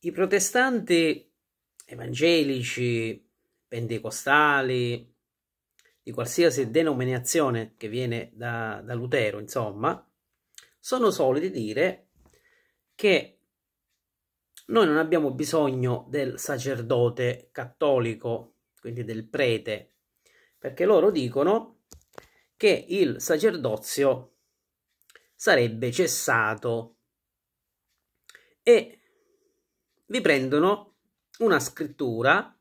I protestanti evangelici, pentecostali, di qualsiasi denominazione che viene da, da Lutero, insomma, sono soliti dire che noi non abbiamo bisogno del sacerdote cattolico, quindi del prete, perché loro dicono che il sacerdozio sarebbe cessato e vi prendono una scrittura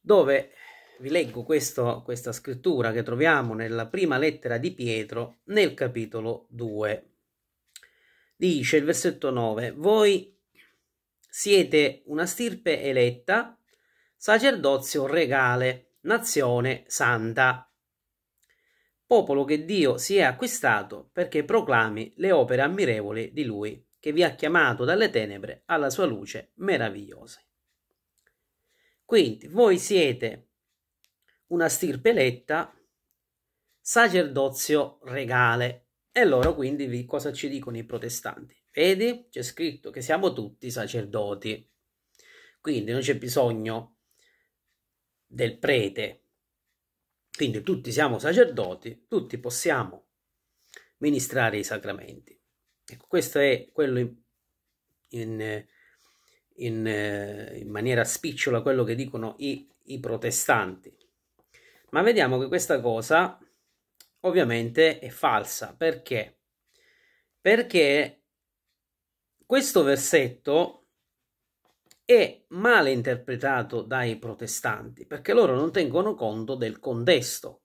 dove vi leggo questo, questa scrittura che troviamo nella prima lettera di Pietro nel capitolo 2. Dice il versetto 9, voi siete una stirpe eletta, sacerdozio regale, nazione santa, popolo che Dio si è acquistato perché proclami le opere ammirevoli di lui che vi ha chiamato dalle tenebre alla sua luce meravigliosa. Quindi voi siete una stirpe eletta, sacerdozio regale. E loro quindi vi, cosa ci dicono i protestanti? Vedi, c'è scritto che siamo tutti sacerdoti. Quindi non c'è bisogno del prete. Quindi tutti siamo sacerdoti, tutti possiamo ministrare i sacramenti. Ecco, questo è quello in, in, in, eh, in maniera spicciola quello che dicono i, i protestanti. Ma vediamo che questa cosa ovviamente è falsa. Perché? Perché questo versetto è male interpretato dai protestanti perché loro non tengono conto del contesto.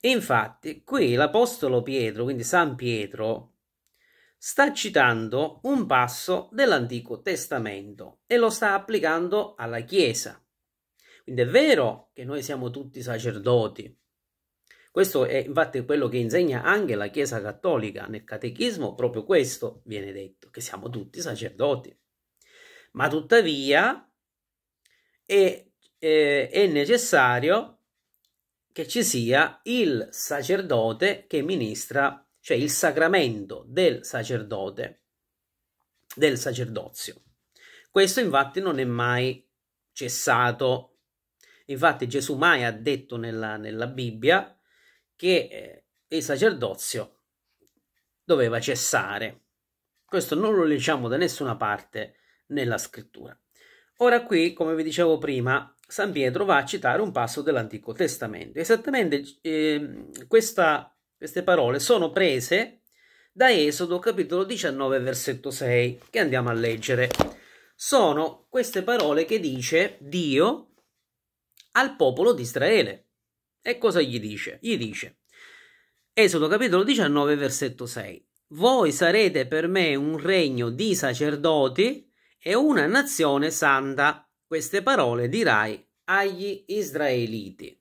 Infatti, qui l'Apostolo Pietro, quindi San Pietro, sta citando un passo dell'Antico Testamento e lo sta applicando alla Chiesa. Quindi è vero che noi siamo tutti sacerdoti. Questo è infatti quello che insegna anche la Chiesa Cattolica. Nel Catechismo proprio questo viene detto, che siamo tutti sacerdoti. Ma tuttavia è, è, è necessario che ci sia il sacerdote che ministra cioè il sacramento del sacerdote, del sacerdozio. Questo infatti non è mai cessato. Infatti Gesù mai ha detto nella, nella Bibbia che eh, il sacerdozio doveva cessare. Questo non lo leggiamo da nessuna parte nella scrittura. Ora qui, come vi dicevo prima, San Pietro va a citare un passo dell'Antico Testamento. Esattamente eh, questa queste parole sono prese da Esodo capitolo 19 versetto 6 che andiamo a leggere. Sono queste parole che dice Dio al popolo di Israele. E cosa gli dice? Gli dice Esodo capitolo 19 versetto 6. Voi sarete per me un regno di sacerdoti e una nazione santa. Queste parole dirai agli israeliti.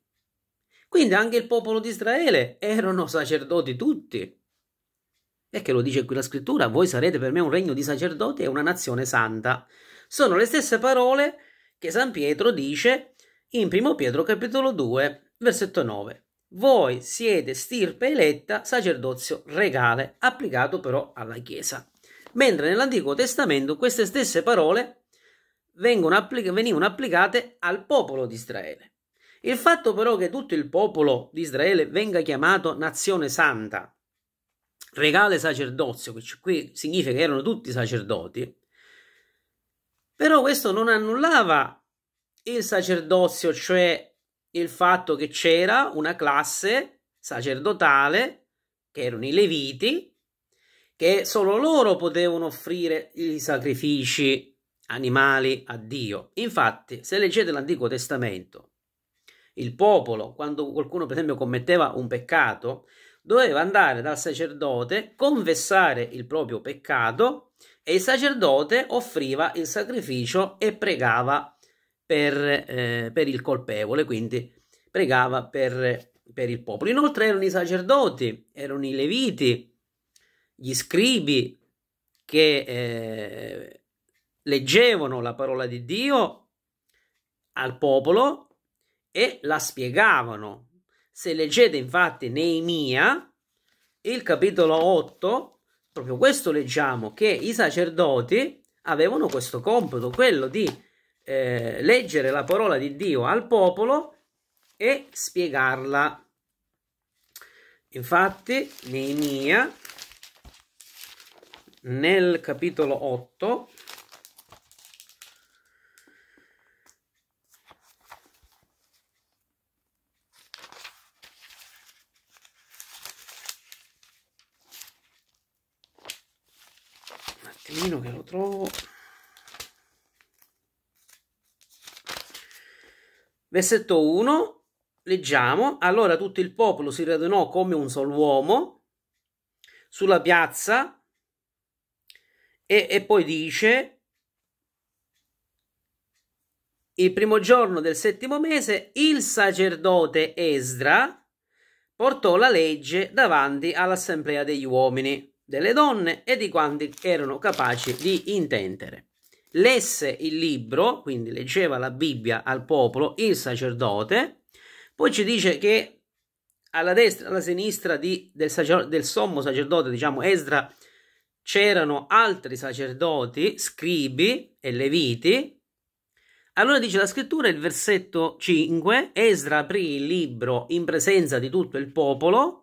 Quindi anche il popolo di Israele erano sacerdoti tutti. E che lo dice qui la scrittura, voi sarete per me un regno di sacerdoti e una nazione santa. Sono le stesse parole che San Pietro dice in 1 Pietro capitolo 2, versetto 9. Voi siete stirpe eletta, sacerdozio regale, applicato però alla Chiesa. Mentre nell'Antico Testamento queste stesse parole applicate, venivano applicate al popolo di Israele. Il fatto però che tutto il popolo di Israele venga chiamato nazione santa, regale sacerdozio, che qui significa che erano tutti sacerdoti, però questo non annullava il sacerdozio, cioè il fatto che c'era una classe sacerdotale, che erano i leviti, che solo loro potevano offrire i sacrifici animali a Dio. Infatti, se leggete l'Antico Testamento, il popolo, quando qualcuno per esempio commetteva un peccato, doveva andare dal sacerdote, confessare il proprio peccato e il sacerdote offriva il sacrificio e pregava per, eh, per il colpevole, quindi pregava per, per il popolo. Inoltre erano i sacerdoti, erano i leviti, gli scribi che eh, leggevano la parola di Dio al popolo e la spiegavano. Se leggete infatti Neemia, il capitolo 8, proprio questo leggiamo, che i sacerdoti avevano questo compito, quello di eh, leggere la parola di Dio al popolo e spiegarla. Infatti Neemia nel capitolo 8 attimino che lo trovo. Versetto 1, leggiamo, allora tutto il popolo si radunò come un sol uomo sulla piazza e, e poi dice, il primo giorno del settimo mese il sacerdote Esdra portò la legge davanti all'assemblea degli uomini delle donne e di quanti erano capaci di intendere. Lesse il libro, quindi leggeva la Bibbia al popolo, il sacerdote, poi ci dice che alla destra e alla sinistra di, del, sacer, del, sommo sacerdote, diciamo Esdra, c'erano altri sacerdoti, scribi e leviti. Allora dice la scrittura, il versetto 5, Esdra aprì il libro in presenza di tutto il popolo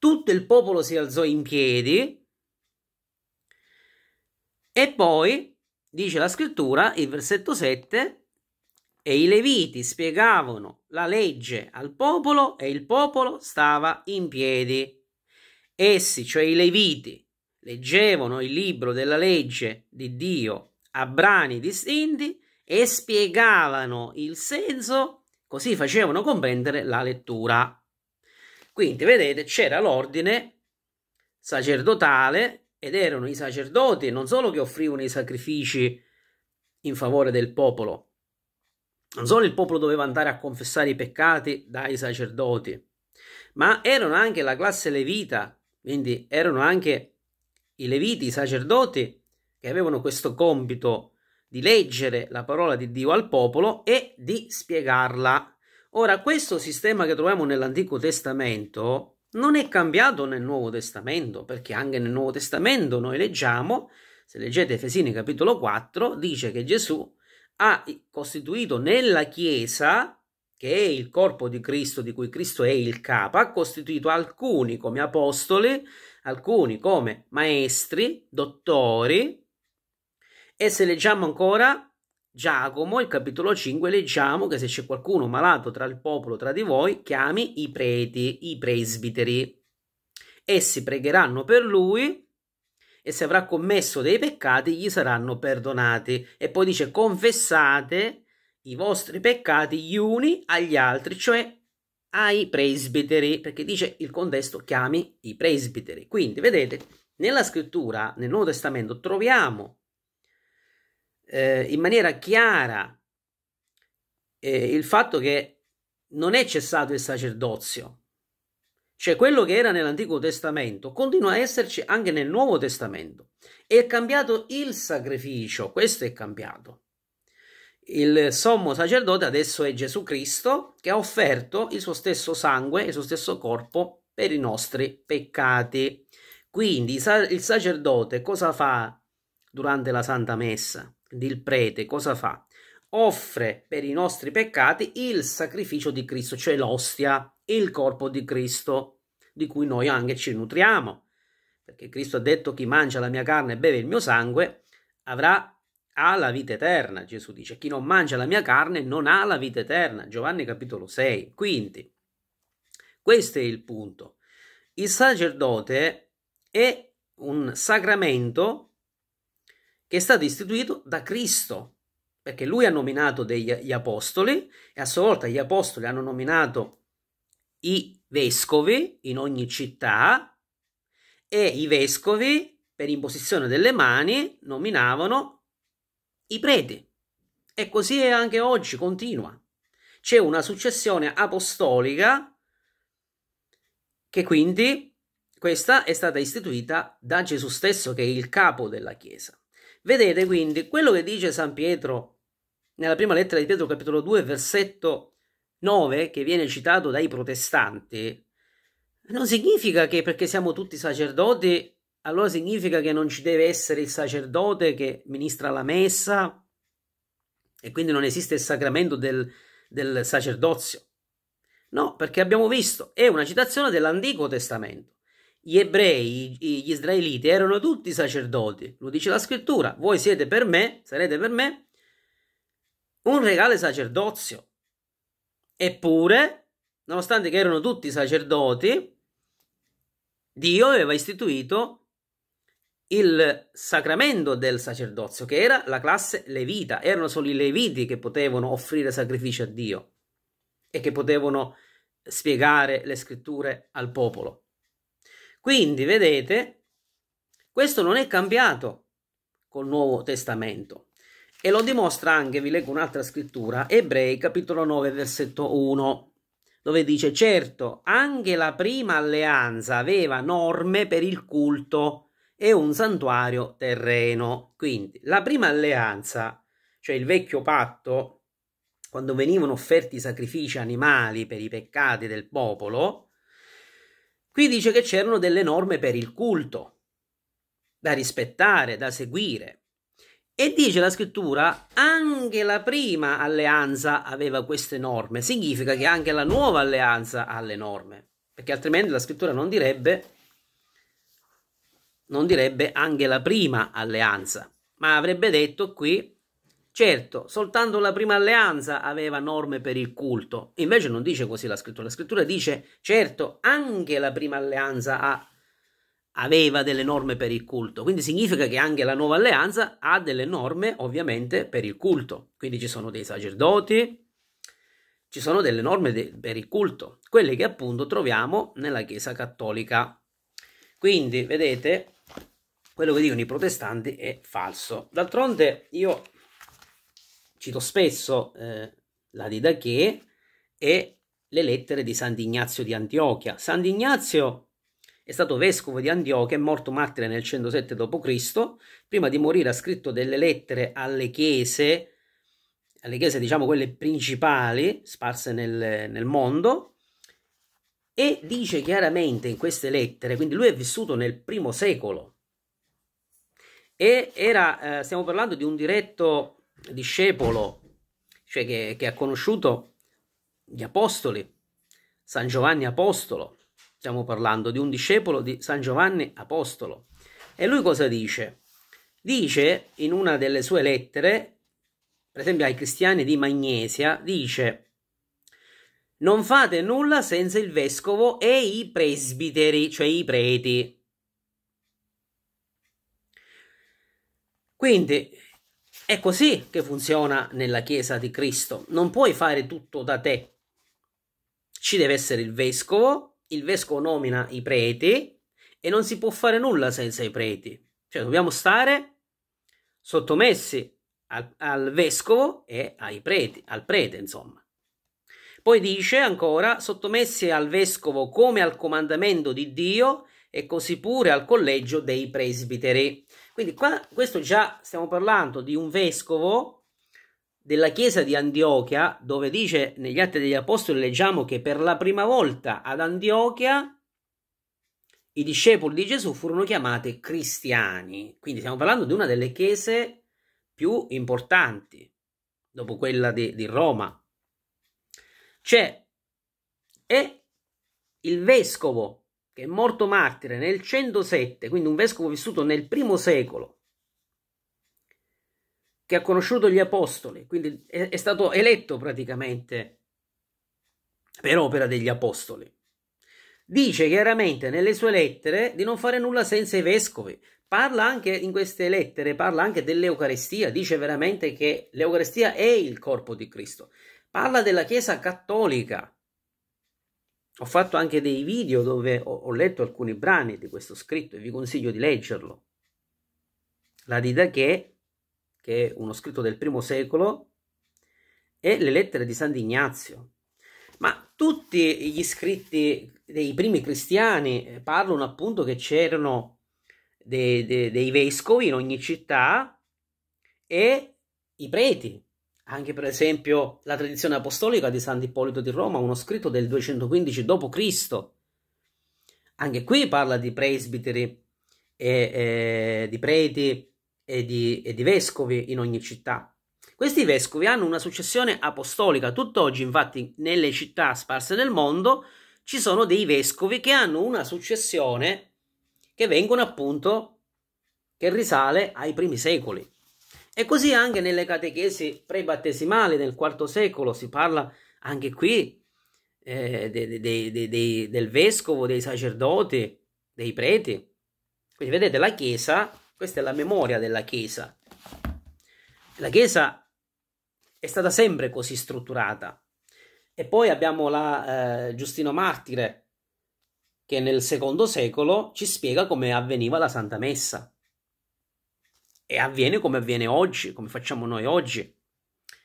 tutto il popolo si alzò in piedi e poi, dice la scrittura, il versetto 7, e i leviti spiegavano la legge al popolo e il popolo stava in piedi. Essi, cioè i leviti, leggevano il libro della legge di Dio a brani distinti e spiegavano il senso, così facevano comprendere la lettura. Quindi vedete c'era l'ordine sacerdotale ed erano i sacerdoti non solo che offrivano i sacrifici in favore del popolo, non solo il popolo doveva andare a confessare i peccati dai sacerdoti, ma erano anche la classe levita, quindi erano anche i leviti, i sacerdoti, che avevano questo compito di leggere la parola di Dio al popolo e di spiegarla Ora, questo sistema che troviamo nell'Antico Testamento non è cambiato nel Nuovo Testamento, perché anche nel Nuovo Testamento noi leggiamo, se leggete Efesini capitolo 4, dice che Gesù ha costituito nella Chiesa, che è il corpo di Cristo, di cui Cristo è il capo, ha costituito alcuni come apostoli, alcuni come maestri, dottori, e se leggiamo ancora Giacomo, il capitolo 5, leggiamo che se c'è qualcuno malato tra il popolo, tra di voi, chiami i preti, i presbiteri. Essi pregheranno per lui e se avrà commesso dei peccati gli saranno perdonati. E poi dice confessate i vostri peccati gli uni agli altri, cioè ai presbiteri, perché dice il contesto chiami i presbiteri. Quindi vedete, nella scrittura, nel Nuovo Testamento, troviamo eh, in maniera chiara eh, il fatto che non è cessato il sacerdozio, cioè quello che era nell'Antico Testamento continua a esserci anche nel Nuovo Testamento. È cambiato il sacrificio, questo è cambiato. Il sommo sacerdote adesso è Gesù Cristo che ha offerto il suo stesso sangue, il suo stesso corpo per i nostri peccati. Quindi il sacerdote cosa fa durante la Santa Messa? il prete cosa fa? Offre per i nostri peccati il sacrificio di Cristo, cioè l'ostia, il corpo di Cristo, di cui noi anche ci nutriamo. Perché Cristo ha detto chi mangia la mia carne e beve il mio sangue avrà la vita eterna, Gesù dice. Chi non mangia la mia carne non ha la vita eterna, Giovanni capitolo 6. Quindi, questo è il punto. Il sacerdote è un sacramento che è stato istituito da Cristo, perché lui ha nominato degli apostoli e a sua volta gli apostoli hanno nominato i vescovi in ogni città e i vescovi per imposizione delle mani nominavano i preti. E così è anche oggi, continua. C'è una successione apostolica che quindi questa è stata istituita da Gesù stesso che è il capo della Chiesa. Vedete quindi quello che dice San Pietro nella prima lettera di Pietro capitolo 2 versetto 9 che viene citato dai protestanti non significa che perché siamo tutti sacerdoti allora significa che non ci deve essere il sacerdote che ministra la messa e quindi non esiste il sacramento del, del sacerdozio. No, perché abbiamo visto, è una citazione dell'Antico Testamento gli ebrei, gli israeliti erano tutti sacerdoti. Lo dice la scrittura: voi siete per me, sarete per me un regale sacerdozio. Eppure, nonostante che erano tutti sacerdoti, Dio aveva istituito il sacramento del sacerdozio, che era la classe levita. Erano solo i leviti che potevano offrire sacrifici a Dio e che potevano spiegare le scritture al popolo. Quindi, vedete, questo non è cambiato col Nuovo Testamento. E lo dimostra anche, vi leggo un'altra scrittura, Ebrei capitolo 9 versetto 1, dove dice, certo, anche la prima alleanza aveva norme per il culto e un santuario terreno. Quindi la prima alleanza, cioè il vecchio patto, quando venivano offerti sacrifici animali per i peccati del popolo, Qui dice che c'erano delle norme per il culto da rispettare, da seguire. E dice la scrittura, anche la prima alleanza aveva queste norme, significa che anche la nuova alleanza ha le norme, perché altrimenti la scrittura non direbbe, non direbbe anche la prima alleanza, ma avrebbe detto qui Certo, soltanto la prima alleanza aveva norme per il culto, invece non dice così la scrittura. La scrittura dice, certo, anche la prima alleanza ha, aveva delle norme per il culto, quindi significa che anche la nuova alleanza ha delle norme ovviamente per il culto. Quindi ci sono dei sacerdoti, ci sono delle norme de per il culto, quelle che appunto troviamo nella Chiesa cattolica. Quindi, vedete, quello che dicono i protestanti è falso. D'altronde io Cito spesso eh, la Didache e le lettere di Sant'Ignazio di Antiochia. Sant'Ignazio è stato vescovo di Antiochia, è morto martire nel 107 d.C. Prima di morire ha scritto delle lettere alle chiese, alle chiese diciamo quelle principali, sparse nel, nel mondo, e dice chiaramente in queste lettere, quindi lui è vissuto nel primo secolo, e era, eh, stiamo parlando di un diretto discepolo, cioè che, che ha conosciuto gli apostoli, San Giovanni Apostolo, stiamo parlando di un discepolo di San Giovanni Apostolo. E lui cosa dice? Dice in una delle sue lettere, per esempio ai cristiani di Magnesia, dice non fate nulla senza il vescovo e i presbiteri, cioè i preti. Quindi è così che funziona nella Chiesa di Cristo. Non puoi fare tutto da te. Ci deve essere il vescovo, il vescovo nomina i preti e non si può fare nulla senza i preti. Cioè dobbiamo stare sottomessi al, al vescovo e ai preti, al prete insomma. Poi dice ancora, sottomessi al vescovo come al comandamento di Dio e così pure al collegio dei presbiteri. Quindi qua, questo già stiamo parlando di un vescovo della chiesa di Antiochia, dove dice negli Atti degli Apostoli leggiamo che per la prima volta ad Antiochia i discepoli di Gesù furono chiamati cristiani. Quindi stiamo parlando di una delle chiese più importanti, dopo quella di, di Roma. C'è e il vescovo che è morto martire nel 107, quindi un vescovo vissuto nel primo secolo, che ha conosciuto gli apostoli, quindi è, è stato eletto praticamente per opera degli apostoli. Dice chiaramente nelle sue lettere di non fare nulla senza i vescovi. Parla anche in queste lettere, parla anche dell'Eucarestia, dice veramente che l'Eucarestia è il corpo di Cristo. Parla della Chiesa cattolica, ho fatto anche dei video dove ho, ho letto alcuni brani di questo scritto e vi consiglio di leggerlo. La Didache, che è uno scritto del primo secolo, e le lettere di Sant'Ignazio. Ma tutti gli scritti dei primi cristiani eh, parlano appunto che c'erano dei, dei, dei vescovi in ogni città e i preti anche per esempio la tradizione apostolica di Sant'Ippolito di Roma, uno scritto del 215 d.C. Anche qui parla di presbiteri, e, e, di preti e di, e di vescovi in ogni città. Questi vescovi hanno una successione apostolica. Tutt'oggi, infatti, nelle città sparse nel mondo ci sono dei vescovi che hanno una successione che vengono appunto che risale ai primi secoli. E così anche nelle catechesi prebattesimali del IV secolo si parla anche qui eh, de, de, de, del vescovo, dei sacerdoti, dei preti. Quindi vedete la Chiesa, questa è la memoria della Chiesa. La Chiesa è stata sempre così strutturata. E poi abbiamo la eh, Giustino Martire che nel secondo secolo ci spiega come avveniva la Santa Messa e avviene come avviene oggi, come facciamo noi oggi.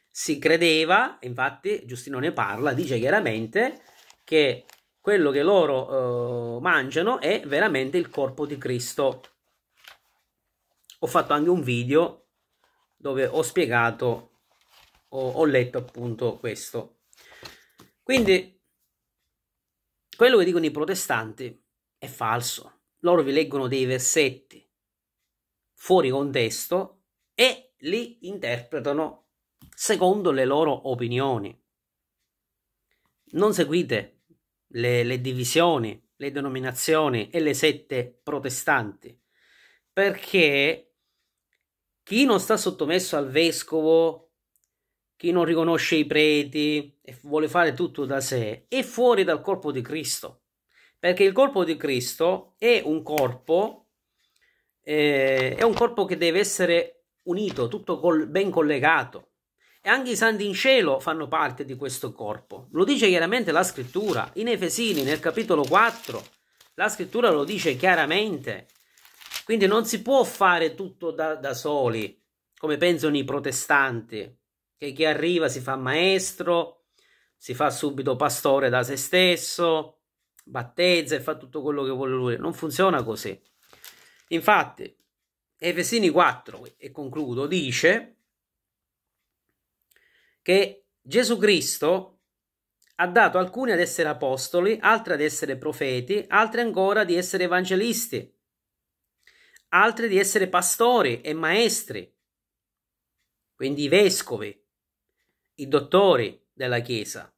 Si credeva, infatti Giustino ne parla, dice chiaramente che quello che loro eh, mangiano è veramente il corpo di Cristo. Ho fatto anche un video dove ho spiegato, ho, ho letto appunto questo. Quindi, quello che dicono i protestanti è falso. Loro vi leggono dei versetti, fuori contesto e li interpretano secondo le loro opinioni. Non seguite le, le divisioni, le denominazioni e le sette protestanti, perché chi non sta sottomesso al vescovo, chi non riconosce i preti e vuole fare tutto da sé, è fuori dal corpo di Cristo, perché il corpo di Cristo è un corpo eh, è un corpo che deve essere unito, tutto col, ben collegato. E anche i santi in cielo fanno parte di questo corpo. Lo dice chiaramente la scrittura. In Efesini, nel capitolo 4, la scrittura lo dice chiaramente. Quindi non si può fare tutto da, da soli, come pensano i protestanti, che chi arriva si fa maestro, si fa subito pastore da se stesso, battezza e fa tutto quello che vuole lui. Non funziona così. Infatti, Efesini 4, e concludo, dice che Gesù Cristo ha dato alcuni ad essere apostoli, altri ad essere profeti, altri ancora di essere evangelisti, altri di essere pastori e maestri, quindi i vescovi, i dottori della Chiesa.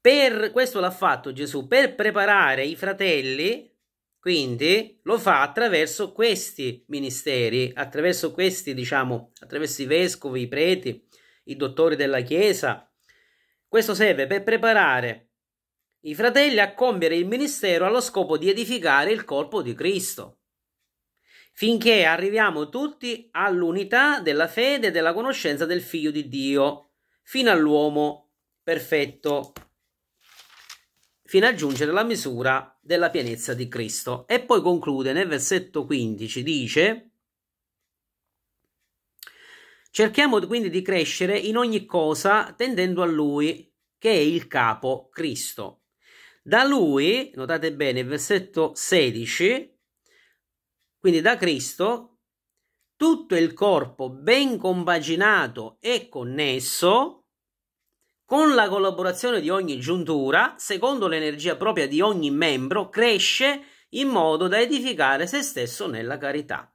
Per, questo l'ha fatto Gesù per preparare i fratelli quindi lo fa attraverso questi ministeri, attraverso questi, diciamo, attraverso i vescovi, i preti, i dottori della Chiesa. Questo serve per preparare i fratelli a compiere il ministero allo scopo di edificare il corpo di Cristo, finché arriviamo tutti all'unità della fede e della conoscenza del Figlio di Dio, fino all'uomo perfetto fino a giungere alla misura della pienezza di Cristo. E poi conclude nel versetto 15, dice, cerchiamo quindi di crescere in ogni cosa tendendo a Lui, che è il capo Cristo. Da Lui, notate bene il versetto 16, quindi da Cristo, tutto il corpo ben compaginato e connesso, con la collaborazione di ogni giuntura, secondo l'energia propria di ogni membro, cresce in modo da edificare se stesso nella carità.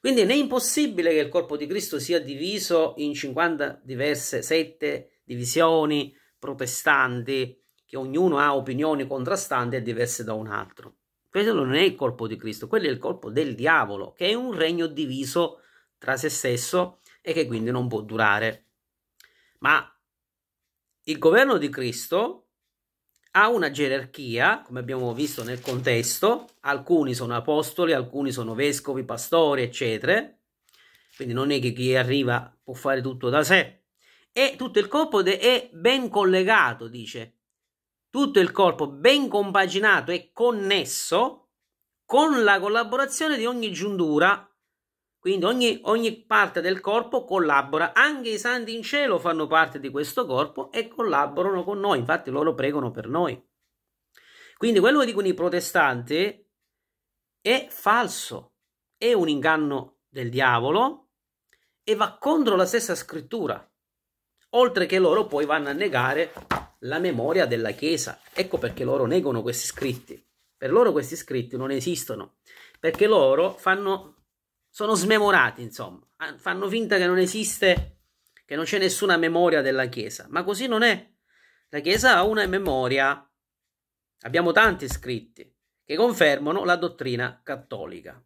Quindi è impossibile che il corpo di Cristo sia diviso in 50 diverse sette divisioni protestanti, che ognuno ha opinioni contrastanti e diverse da un altro. Quello non è il corpo di Cristo, quello è il corpo del diavolo, che è un regno diviso tra se stesso e che quindi non può durare. Ma il governo di Cristo ha una gerarchia, come abbiamo visto nel contesto, alcuni sono apostoli, alcuni sono vescovi, pastori, eccetera, quindi non è che chi arriva può fare tutto da sé, e tutto il corpo è ben collegato, dice, tutto il corpo ben compaginato e connesso con la collaborazione di ogni giuntura quindi ogni, ogni parte del corpo collabora, anche i santi in cielo fanno parte di questo corpo e collaborano con noi, infatti loro pregano per noi. Quindi quello che dicono i protestanti è falso, è un inganno del diavolo e va contro la stessa scrittura, oltre che loro poi vanno a negare la memoria della Chiesa. Ecco perché loro negano questi scritti. Per loro questi scritti non esistono, perché loro fanno, sono smemorati, insomma, fanno finta che non esiste, che non c'è nessuna memoria della Chiesa, ma così non è. La Chiesa ha una memoria, abbiamo tanti scritti che confermano la dottrina cattolica.